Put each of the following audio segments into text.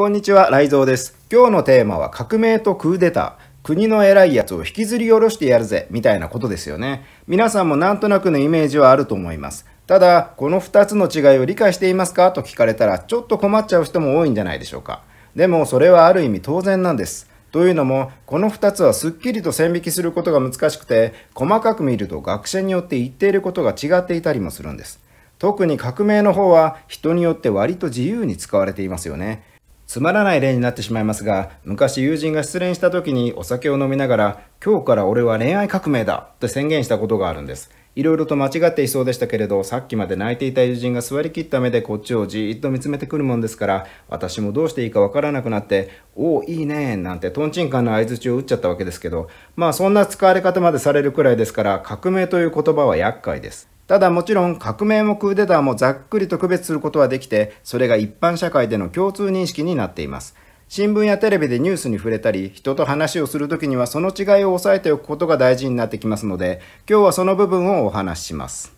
こんにちは、ライゾウです。今日のテーマは革命とクーデター。国の偉いやつを引きずり下ろしてやるぜ、みたいなことですよね。皆さんもなんとなくのイメージはあると思います。ただ、この2つの違いを理解していますかと聞かれたら、ちょっと困っちゃう人も多いんじゃないでしょうか。でも、それはある意味当然なんです。というのも、この2つはすっきりと線引きすることが難しくて、細かく見ると学者によって言っていることが違っていたりもするんです。特に革命の方は人によって割と自由に使われていますよね。つまらない例になってしまいますが、昔友人が失恋した時にお酒を飲みながら、今日から俺は恋愛革命だと宣言したことがあるんです。いろいろと間違っていそうでしたけれど、さっきまで泣いていた友人が座りきった目でこっちをじーっと見つめてくるもんですから、私もどうしていいかわからなくなって、おお、いいねなんてとんちんカンの相づちを打っちゃったわけですけど、まあそんな使われ方までされるくらいですから、革命という言葉は厄介です。ただもちろん革命もクーデターもざっくりと区別することはできて、それが一般社会での共通認識になっています。新聞やテレビでニュースに触れたり、人と話をするときにはその違いを抑えておくことが大事になってきますので、今日はその部分をお話しします。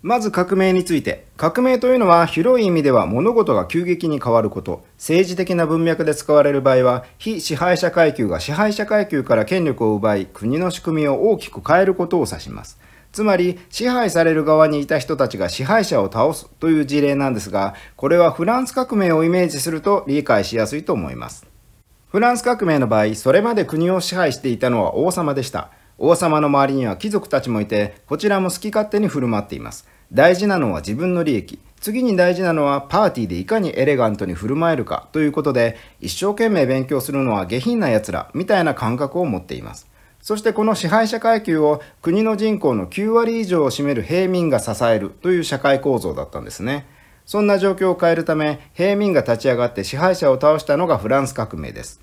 まず革命について。革命というのは広い意味では物事が急激に変わること。政治的な文脈で使われる場合は、非支配者階級が支配者階級から権力を奪い、国の仕組みを大きく変えることを指します。つまり支配される側にいた人たちが支配者を倒すという事例なんですがこれはフランス革命をイメージすると理解しやすいと思いますフランス革命の場合それまで国を支配していたのは王様でした王様の周りには貴族たちもいてこちらも好き勝手に振る舞っています大事なのは自分の利益次に大事なのはパーティーでいかにエレガントに振る舞えるかということで一生懸命勉強するのは下品な奴らみたいな感覚を持っていますそしてこの支配者階級を国の人口の9割以上を占める平民が支えるという社会構造だったんですね。そんな状況を変えるため、平民が立ち上がって支配者を倒したのがフランス革命です。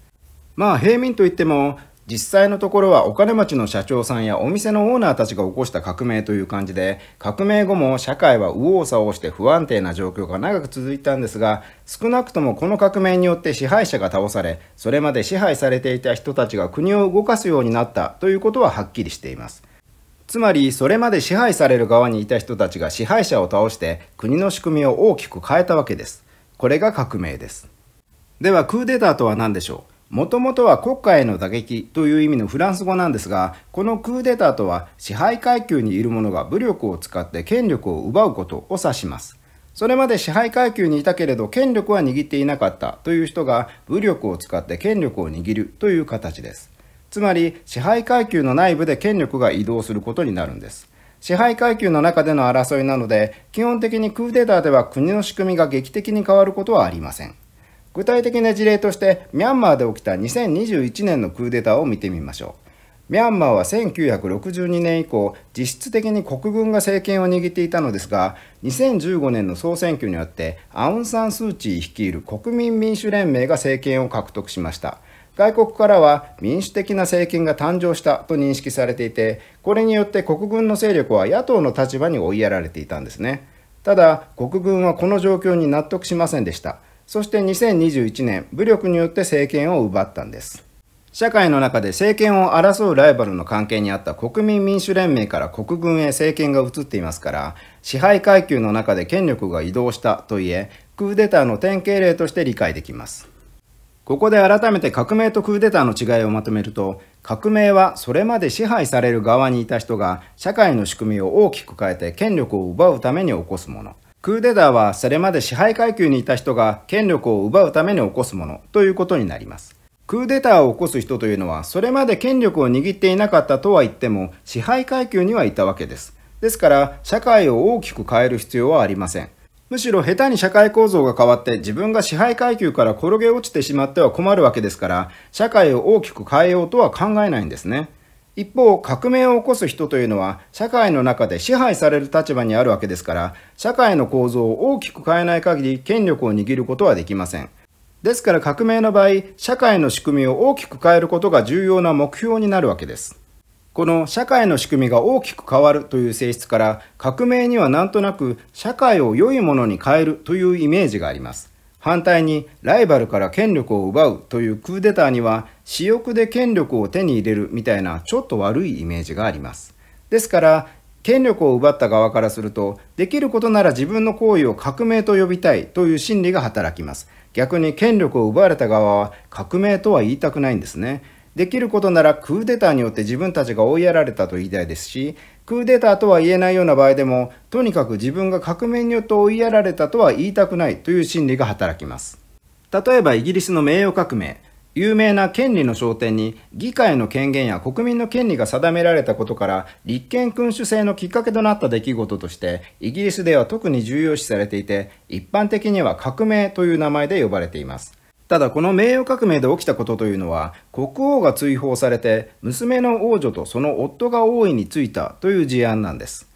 まあ平民といっても実際のところはお金持ちの社長さんやお店のオーナーたちが起こした革命という感じで革命後も社会は右往左往して不安定な状況が長く続いたんですが少なくともこの革命によって支配者が倒されそれまで支配されていた人たちが国を動かすようになったということははっきりしていますつまりそれまで支配される側にいた人たちが支配者を倒して国の仕組みを大きく変えたわけですこれが革命ですではクーデターとは何でしょうもともとは国家への打撃という意味のフランス語なんですが、このクーデターとは支配階級にいる者が武力を使って権力を奪うことを指します。それまで支配階級にいたけれど権力は握っていなかったという人が武力を使って権力を握るという形です。つまり支配階級の内部で権力が移動することになるんです。支配階級の中での争いなので、基本的にクーデターでは国の仕組みが劇的に変わることはありません。具体的な事例としてミャンマーで起きた2021年のクーデターを見てみましょうミャンマーは1962年以降実質的に国軍が政権を握っていたのですが2015年の総選挙によってアウン・サン・スー・チー率いる国民民主連盟が政権を獲得しました外国からは民主的な政権が誕生したと認識されていてこれによって国軍の勢力は野党の立場に追いやられていたんですねただ国軍はこの状況に納得しませんでしたそして2021年、武力によって政権を奪ったんです。社会の中で政権を争うライバルの関係にあった国民民主連盟から国軍へ政権が移っていますから、支配階級の中で権力が移動したといえ、クーデターの典型例として理解できます。ここで改めて革命とクーデターの違いをまとめると、革命はそれまで支配される側にいた人が社会の仕組みを大きく変えて権力を奪うために起こすもの。クーデターはそれまで支配階級にいた人が権力を奪うために起こすものということになります。クーデターを起こす人というのは、それまで権力を握っていなかったとは言っても、支配階級にはいたわけです。ですから、社会を大きく変える必要はありません。むしろ下手に社会構造が変わって自分が支配階級から転げ落ちてしまっては困るわけですから、社会を大きく変えようとは考えないんですね。一方、革命を起こす人というのは、社会の中で支配される立場にあるわけですから、社会の構造を大きく変えない限り権力を握ることはできません。ですから革命の場合、社会の仕組みを大きく変えることが重要な目標になるわけです。この社会の仕組みが大きく変わるという性質から、革命にはなんとなく社会を良いものに変えるというイメージがあります。反対にライバルから権力を奪うというクーデターには私欲で権力を手に入れるみたいなちょっと悪いイメージがあります。ですから権力を奪った側からするとできることなら自分の行為を革命と呼びたいという心理が働きます。逆に権力を奪われた側は革命とは言いたくないんですね。できることならクーデターによって自分たちが追いやられたと言いたいですし、クーデターとは言えないような場合でも、とにかく自分が革命によって追いやられたとは言いたくないという心理が働きます。例えばイギリスの名誉革命、有名な権利の焦点に議会の権限や国民の権利が定められたことから立憲君主制のきっかけとなった出来事としてイギリスでは特に重要視されていて一般的には革命という名前で呼ばれていますただこの名誉革命で起きたことというのは国王が追放されて娘の王女とその夫が王位についたという事案なんです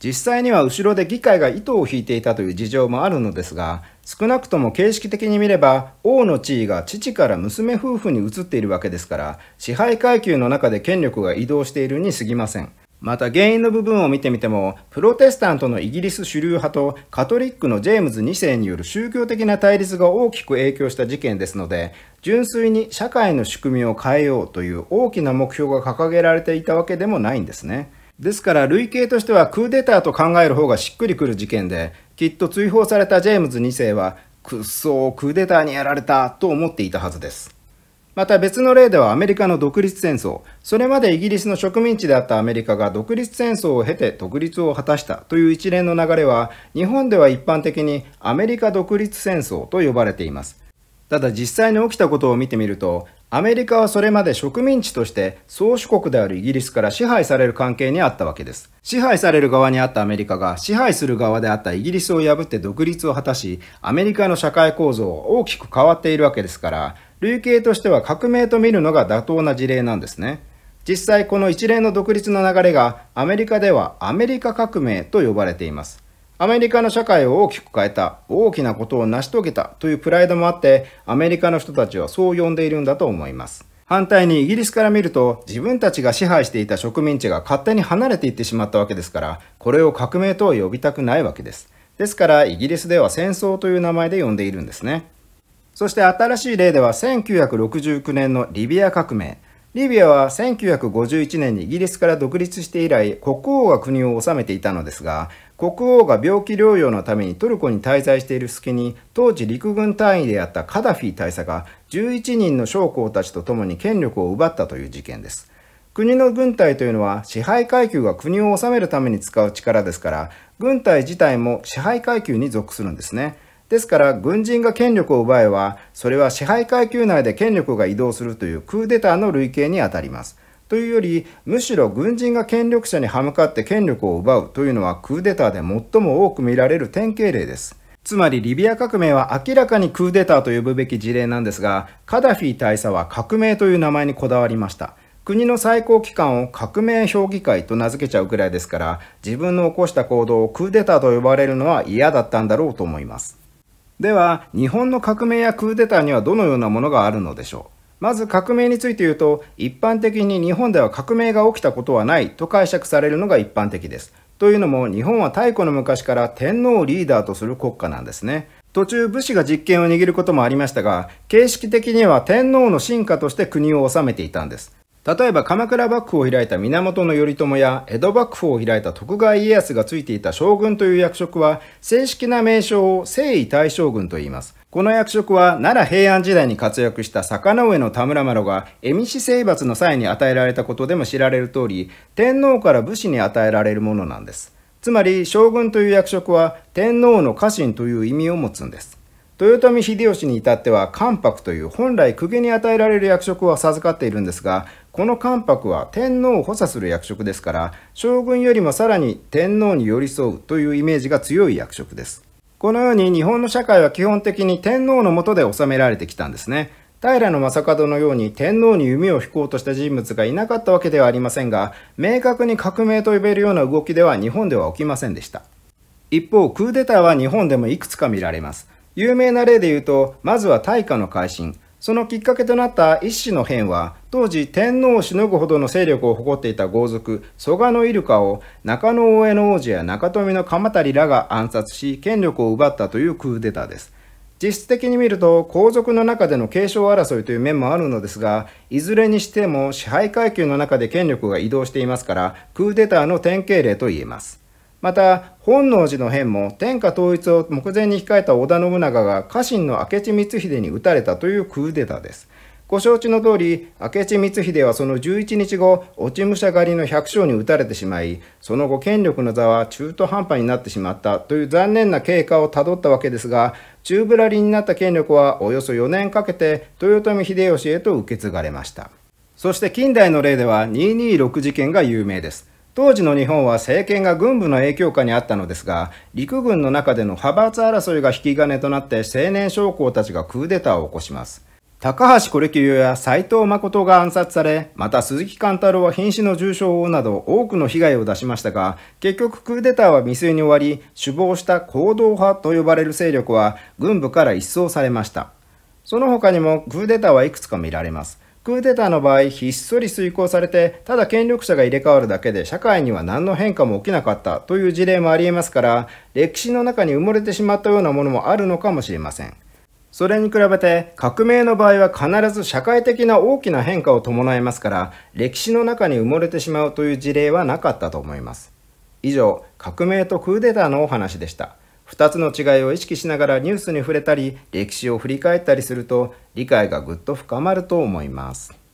実際には後ろで議会が糸を引いていたという事情もあるのですが少なくとも形式的に見れば王の地位が父から娘夫婦に移っているわけですから支配階級の中で権力が移動しているに過ぎませんまた原因の部分を見てみてもプロテスタントのイギリス主流派とカトリックのジェームズ2世による宗教的な対立が大きく影響した事件ですので純粋に社会の仕組みを変えようという大きな目標が掲げられていたわけでもないんですねですから類型としてはクーデターと考える方がしっくりくる事件できっと追放されたジェームズ2世はくっそークーデターにやられたと思っていたはずですまた別の例ではアメリカの独立戦争、それまでイギリスの植民地であったアメリカが独立戦争を経て独立を果たしたという一連の流れは、日本では一般的にアメリカ独立戦争と呼ばれています。ただ実際に起きたことを見てみると、アメリカはそれまで植民地として宗主国であるイギリスから支配される関係にあったわけです。支配される側にあったアメリカが支配する側であったイギリスを破って独立を果たし、アメリカの社会構造は大きく変わっているわけですから、類型としては革命と見るのが妥当な事例なんですね。実際この一連の独立の流れがアメリカではアメリカ革命と呼ばれています。アメリカの社会を大きく変えた、大きなことを成し遂げたというプライドもあって、アメリカの人たちはそう呼んでいるんだと思います。反対にイギリスから見ると自分たちが支配していた植民地が勝手に離れていってしまったわけですからこれを革命とは呼びたくないわけですですからイギリスでは戦争という名前で呼んでいるんですねそして新しい例では1969年のリビア革命。リビアは1951年にイギリスから独立して以来国王が国を治めていたのですが国王が病気療養のためにトルコに滞在している隙に当時陸軍単位であったカダフィ大佐が11人の将校たちと共に権力を奪ったという事件です国の軍隊というのは支配階級が国を治めるために使う力ですから軍隊自体も支配階級に属するんですねですから軍人が権力を奪えばそれは支配階級内で権力が移動するというクーデターの類型にあたります。というよりむしろ軍人が権力者に歯向かって権力を奪うというのはクーデターで最も多く見られる典型例です。つまりリビア革命は明らかにクーデターと呼ぶべき事例なんですが、カダフィ大佐は革命という名前にこだわりました。国の最高機関を革命評議会と名付けちゃうくらいですから、自分の起こした行動をクーデターと呼ばれるのは嫌だったんだろうと思います。では日本の革命やクーデターにはどのようなものがあるのでしょうまず革命について言うと一般的に日本では革命が起きたことはないと解釈されるのが一般的ですというのも日本は太古の昔から天皇をリーダーとする国家なんですね途中武士が実権を握ることもありましたが形式的には天皇の進化として国を治めていたんです例えば鎌倉幕府を開いた源頼朝や江戸幕府を開いた徳川家康がついていた将軍という役職は正式な名称を征夷大将軍と言います。この役職は奈良平安時代に活躍した坂上の田村麻呂が恵美氏征伐の際に与えられたことでも知られる通り天皇から武士に与えられるものなんです。つまり将軍という役職は天皇の家臣という意味を持つんです。豊臣秀吉に至っては関白という本来公家に与えられる役職を授かっているんですがこの関白は天皇を補佐する役職ですから将軍よりもさらに天皇に寄り添うというイメージが強い役職ですこのように日本の社会は基本的に天皇の下で治められてきたんですね平将門のように天皇に弓を引こうとした人物がいなかったわけではありませんが明確に革命と呼べるような動きでは日本では起きませんでした一方クーデターは日本でもいくつか見られます有名な例で言うと、まずは大化の改新。そのきっかけとなった一子の変は、当時天皇をしのぐほどの勢力を誇っていた豪族、蘇我のイルカを中野大江の王子や中富の鎌足らが暗殺し、権力を奪ったというクーデターです。実質的に見ると皇族の中での継承争いという面もあるのですがいずれにしても支配階級の中で権力が移動していますからクーデターの典型例と言えますまた本能寺の変も天下統一を目前に控えた織田信長が家臣の明智光秀に討たれたというクーデターですご承知の通り明智光秀はその11日後落ち武者狩りの百姓に討たれてしまいその後権力の座は中途半端になってしまったという残念な経過をたどったわけですが宙ぶらりになった権力はおよそ4年かけて豊臣秀吉へと受け継がれましたそして近代の例では226事件が有名です当時の日本は政権が軍部の影響下にあったのですが、陸軍の中での派閥争いが引き金となって青年将校たちがクーデターを起こします。高橋是清や斎藤誠が暗殺され、また鈴木貫太郎は瀕死の重傷を負うなど多くの被害を出しましたが、結局クーデターは未遂に終わり、首謀した行動派と呼ばれる勢力は軍部から一掃されました。その他にもクーデターはいくつか見られます。クーデターの場合、ひっそり遂行されて、ただ権力者が入れ替わるだけで社会には何の変化も起きなかったという事例もありえますから、歴史の中に埋もれてしまったようなものもあるのかもしれません。それに比べて革命の場合は必ず社会的な大きな変化を伴いますから歴史の中に埋もれてしまうという事例はなかったと思います。以上、革命とクーデターのお話でした。2つの違いを意識しながらニュースに触れたり歴史を振り返ったりすると理解がぐっと深まると思います。